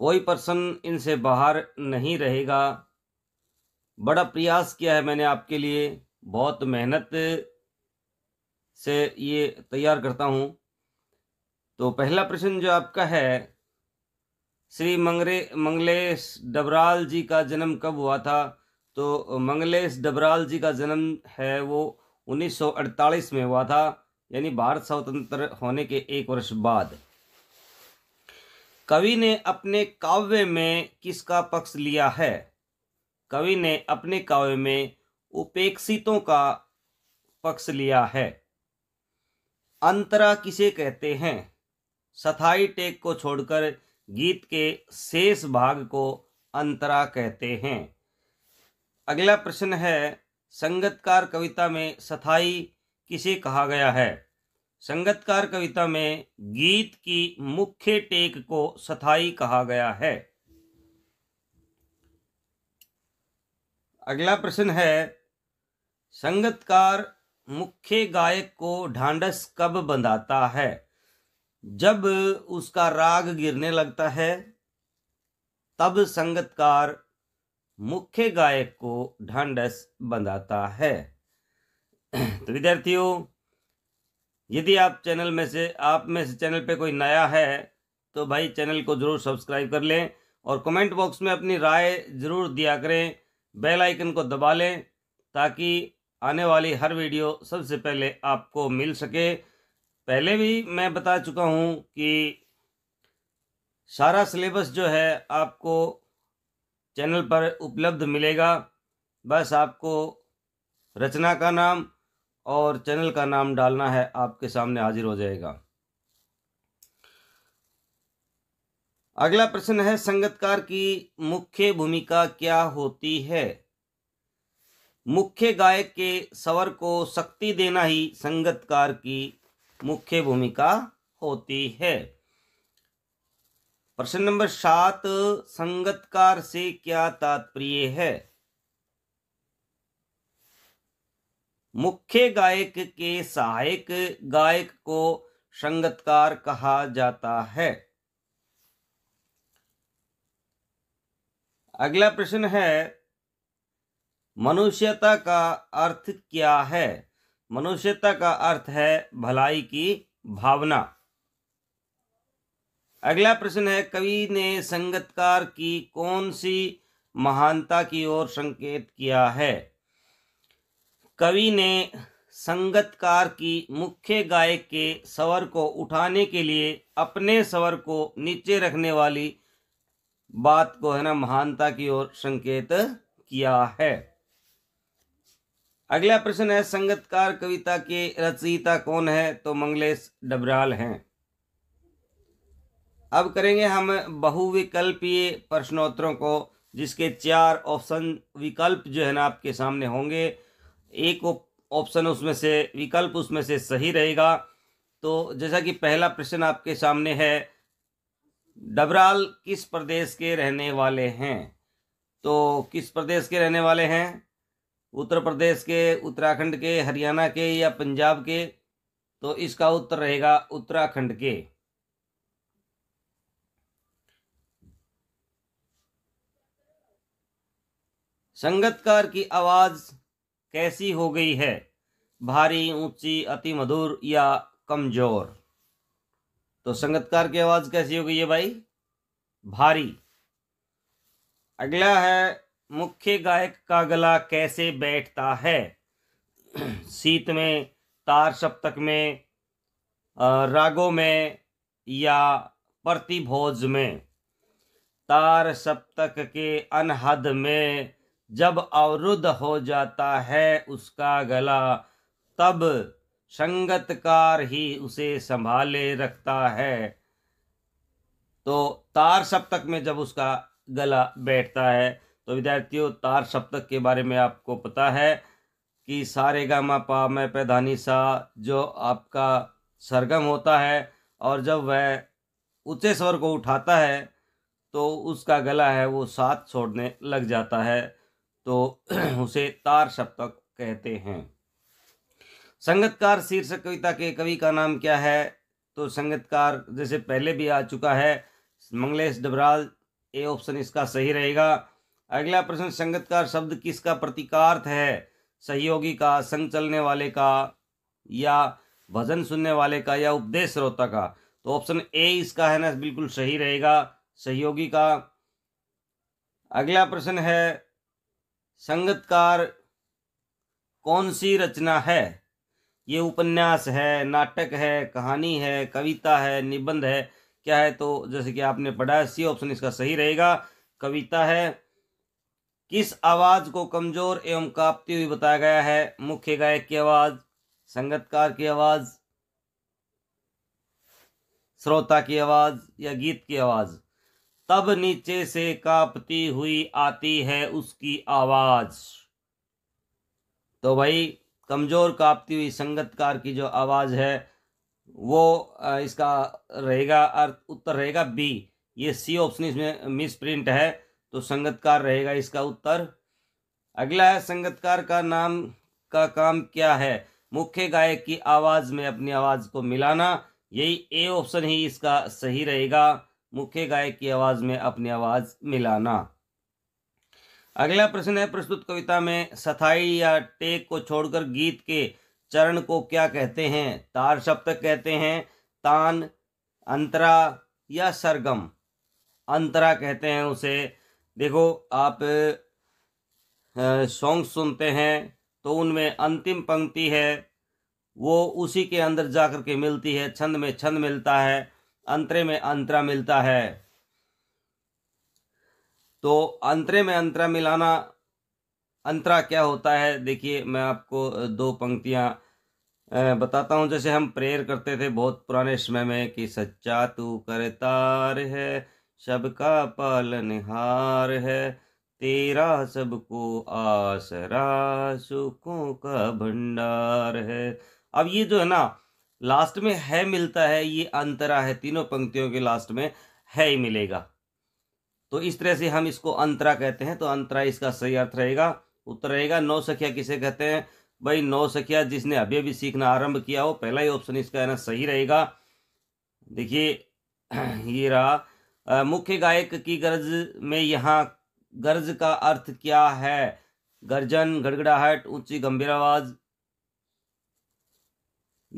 कोई पर्सन इनसे बाहर नहीं रहेगा बड़ा प्रयास किया है मैंने आपके लिए बहुत मेहनत से ये तैयार करता हूँ तो पहला प्रश्न जो आपका है श्री मंगरे मंगलेश डबराल जी का जन्म कब हुआ था तो मंगलेश डबराल जी का जन्म है वो 1948 में हुआ था यानी भारत स्वतंत्र होने के एक वर्ष बाद कवि ने अपने काव्य में किसका पक्ष लिया है कवि ने अपने काव्य में उपेक्षितों का पक्ष लिया है अंतरा किसे कहते हैं सथाई टेक को छोड़कर गीत के शेष भाग को अंतरा कहते हैं अगला प्रश्न है संगतकार कविता में सथाई किसे कहा गया है संगतकार कविता में गीत की मुख्य टेक को सथाई कहा गया है अगला प्रश्न है संगतकार मुख्य गायक को ढांडस कब बंधाता है जब उसका राग गिरने लगता है तब संगतकार मुख्य गायक को ढांडस बंधाता है तो विद्यार्थियों यदि आप चैनल में से आप में से चैनल पे कोई नया है तो भाई चैनल को ज़रूर सब्सक्राइब कर लें और कमेंट बॉक्स में अपनी राय ज़रूर दिया करें बेल आइकन को दबा लें ताकि आने वाली हर वीडियो सबसे पहले आपको मिल सके पहले भी मैं बता चुका हूँ कि सारा सिलेबस जो है आपको चैनल पर उपलब्ध मिलेगा बस आपको रचना का नाम और चैनल का नाम डालना है आपके सामने हाजिर हो जाएगा अगला प्रश्न है संगतकार की मुख्य भूमिका क्या होती है मुख्य गायक के स्वर को शक्ति देना ही संगतकार की मुख्य भूमिका होती है प्रश्न नंबर सात संगतकार से क्या तात्पर्य है मुख्य गायक के सहायक गायक को संगतकार कहा जाता है अगला प्रश्न है मनुष्यता का अर्थ क्या है मनुष्यता का अर्थ है भलाई की भावना अगला प्रश्न है कवि ने संगतकार की कौन सी महानता की ओर संकेत किया है कवि ने संगतकार की मुख्य गायक के स्वर को उठाने के लिए अपने स्वर को नीचे रखने वाली बात को है ना महानता की ओर संकेत किया है अगला प्रश्न है संगतकार कविता के रचयिता कौन है तो मंगलेश डबराल हैं अब करेंगे हम बहुविकल्पीय प्रश्नोत्तरों को जिसके चार ऑप्शन विकल्प जो है ना आपके सामने होंगे एक ऑप्शन उसमें से विकल्प उसमें से सही रहेगा तो जैसा कि पहला प्रश्न आपके सामने है डबराल किस प्रदेश के रहने वाले हैं तो किस प्रदेश के रहने वाले हैं उत्तर प्रदेश के उत्तराखंड के हरियाणा के या पंजाब के तो इसका उत्तर रहेगा उत्तराखंड के संगतकार की आवाज कैसी हो गई है भारी ऊंची अति मधुर या कमजोर तो संगतकार की आवाज कैसी हो गई है भाई भारी अगला है मुख्य गायक का गला कैसे बैठता है सीत में तार सप्तक में रागों में या प्रतिभोज में तार सप्तक के अनहद में जब अवरुद्ध हो जाता है उसका गला तब संगतकार ही उसे संभाले रखता है तो तार सप्तक में जब उसका गला बैठता है तो विद्यार्थियों तार सप्तक के बारे में आपको पता है कि सारे गामा पा में पैधानी सा जो आपका सरगम होता है और जब वह ऊँचे स्वर को उठाता है तो उसका गला है वो साथ छोड़ने लग जाता है तो उसे तार सप्तक कहते हैं संगतकार शीर्षक कविता के कवि का नाम क्या है तो संगतकार जैसे पहले भी आ चुका है मंगलेश डबराल ए ऑप्शन इसका सही रहेगा अगला प्रश्न संगतकार शब्द किसका प्रतीकार्थ है सहयोगी का संग चलने वाले का या भजन सुनने वाले का या उपदेश श्रोता का तो ऑप्शन ए इसका है ना बिल्कुल सही रहेगा सहयोगी का अगला प्रश्न है संगतकार कौन सी रचना है ये उपन्यास है नाटक है कहानी है कविता है निबंध है क्या है तो जैसे कि आपने पढ़ा है सी ऑप्शन इसका सही रहेगा कविता है किस आवाज़ को कमज़ोर एवं कांपती हुई बताया गया है मुख्य गायक की आवाज़ संगतकार की आवाज़ श्रोता की आवाज़ या गीत की आवाज़ तब नीचे से कांपती हुई आती है उसकी आवाज तो भाई कमजोर कांपती हुई संगतकार की जो आवाज है वो इसका रहेगा अर्थ उत्तर रहेगा बी ये सी ऑप्शन इसमें मिस प्रिंट है तो संगतकार रहेगा इसका उत्तर अगला है संगतकार का नाम का काम क्या है मुख्य गायक की आवाज में अपनी आवाज को मिलाना यही ए ऑप्शन ही इसका सही रहेगा मुख्य गायक की आवाज़ में अपनी आवाज़ मिलाना अगला प्रश्न है प्रस्तुत कविता में सथाई या टेक को छोड़कर गीत के चरण को क्या कहते हैं तार शब्द कहते हैं तान अंतरा या सरगम अंतरा कहते हैं उसे देखो आप सॉन्ग सुनते हैं तो उनमें अंतिम पंक्ति है वो उसी के अंदर जाकर के मिलती है छंद में छंद मिलता है अंतरे में अंतरा मिलता है तो अंतरे में अंतरा मिलाना अंतरा क्या होता है देखिए मैं आपको दो पंक्तियां बताता हूं जैसे हम प्रेयर करते थे बहुत पुराने समय में कि सच्चा तू करतार है सबका पालनहार है तेरा सबको आसरा सुखों का भंडार है अब ये जो है ना लास्ट में है मिलता है ये अंतरा है तीनों पंक्तियों के लास्ट में है ही मिलेगा तो इस तरह से हम इसको अंतरा कहते हैं तो अंतरा इसका सही अर्थ रहेगा उत्तर रहेगा नौ सखिया किसे कहते हैं भाई नौ सखिया जिसने अभी अभी सीखना आरंभ किया हो पहला ही ऑप्शन इसका है ना सही रहेगा देखिए ये रहा मुख्य गायक की गर्ज में यहाँ गर्ज का अर्थ क्या है गर्जन गड़गड़ाहट ऊंची गंभीर आवाज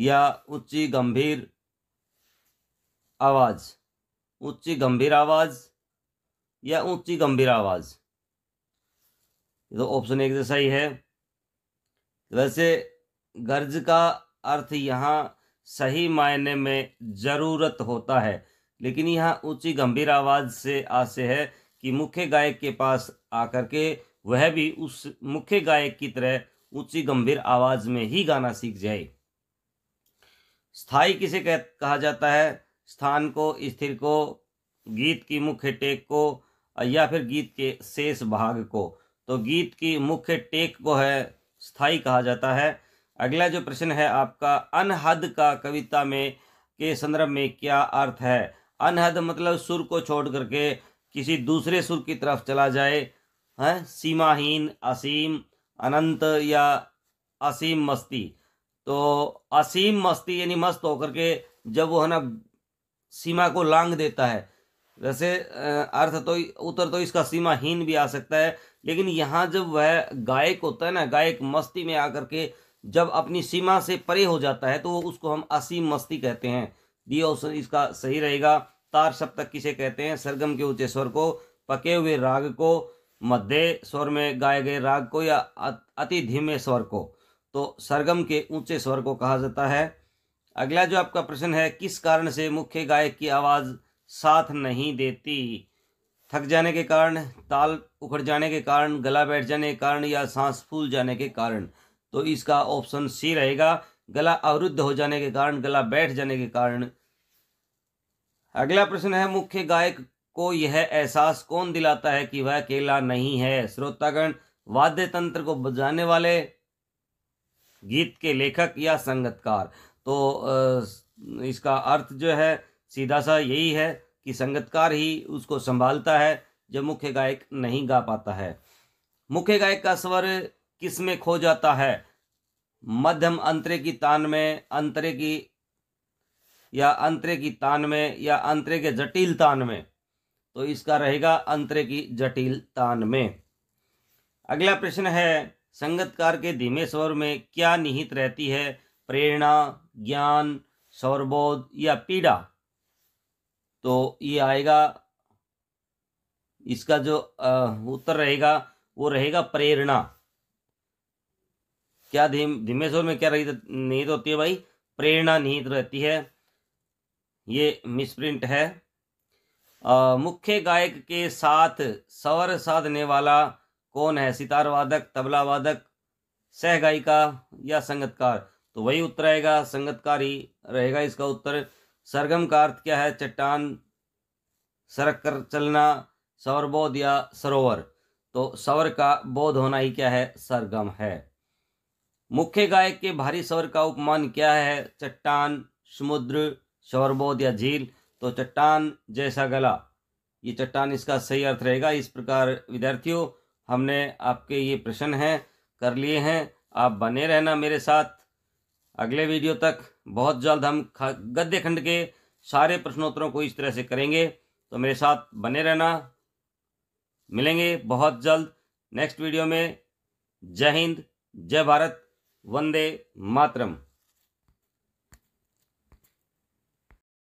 या ऊंची गंभीर आवाज़ ऊंची गंभीर आवाज़ या ऊंची गंभीर आवाज़ तो ऑप्शन एक जैसा ही है वैसे गर्ज का अर्थ यहाँ सही मायने में ज़रूरत होता है लेकिन यहाँ ऊंची गंभीर आवाज़ से आशय है कि मुख्य गायक के पास आकर के वह भी उस मुख्य गायक की तरह ऊंची गंभीर आवाज़ में ही गाना सीख जाए स्थाई किसे कह कहा जाता है स्थान को स्थिर को गीत की मुख्य टेक को या फिर गीत के शेष भाग को तो गीत की मुख्य टेक को है स्थाई कहा जाता है अगला जो प्रश्न है आपका अनहद का कविता में के संदर्भ में क्या अर्थ है अनहद मतलब सुर को छोड़ करके किसी दूसरे सुर की तरफ चला जाए है सीमाहीन असीम अनंत या असीम मस्ती तो असीम मस्ती यानी मस्त होकर के जब वो है ना सीमा को लांग देता है वैसे अर्थ तो उतर तो इसका सीमा हीन भी आ सकता है लेकिन यहाँ जब वह गायक होता है ना गायक मस्ती में आकर के जब अपनी सीमा से परे हो जाता है तो उसको हम असीम मस्ती कहते हैं डी ऑप्शन इसका सही रहेगा तार सप्तक किसे कहते हैं सरगम के ऊंचे स्वर को पके हुए राग को मध्य स्वर में गाए गए राग को या अति धीमे स्वर को तो सरगम के ऊंचे स्वर को कहा जाता है अगला जो आपका प्रश्न है किस कारण से मुख्य गायक की आवाज़ साथ नहीं देती थक जाने के कारण ताल उखड़ जाने के कारण गला बैठ जाने के कारण या सांस फूल जाने के कारण तो इसका ऑप्शन सी रहेगा गला अवरुद्ध हो जाने के कारण गला बैठ जाने के कारण अगला प्रश्न है मुख्य गायक को यह एहसास कौन दिलाता है कि वह अकेला नहीं है श्रोतागण वाद्य तंत्र को बजाने वाले गीत के लेखक या संगतकार तो इसका अर्थ जो है सीधा सा यही है कि संगतकार ही उसको संभालता है जो मुख्य गायक नहीं गा पाता है मुख्य गायक का स्वर किस में खो जाता है मध्यम अंतरे की तान में अंतरे की या अंतरे की तान में या अंतरे के जटिल तान में तो इसका रहेगा अंतरे की जटिल तान में अगला प्रश्न है संगतकार के धीमे स्वर में क्या निहित रहती है प्रेरणा ज्ञान सौरबोध या पीड़ा तो ये आएगा इसका जो उत्तर रहेगा वो रहेगा प्रेरणा क्या धीम धीमे स्वर में क्या रही तो, निहित होती है भाई प्रेरणा निहित रहती है ये मिसप्रिंट है मुख्य गायक के साथ स्वर साधने वाला कौन है सितार वादक तबला वादक सह गायिका या संगतकार तो वही उत्तर आएगा संगतकार ही रहेगा इसका उत्तर सरगम का अर्थ क्या है चट्टान सरक कर चलना बोध या सरोवर तो सवर का बोध होना ही क्या है सरगम है मुख्य गायक के भारी स्वर का उपमान क्या है चट्टान समुद्र शौरबोध या झील तो चट्टान जैसा गला ये चट्टान इसका सही अर्थ रहेगा इस प्रकार विद्यार्थियों हमने आपके ये प्रश्न हैं कर लिए हैं आप बने रहना मेरे साथ अगले वीडियो तक बहुत जल्द हम गद्य खंड के सारे प्रश्नोत्तरों को इस तरह से करेंगे तो मेरे साथ बने रहना मिलेंगे बहुत जल्द नेक्स्ट वीडियो में जय हिंद जय भारत वंदे मातरम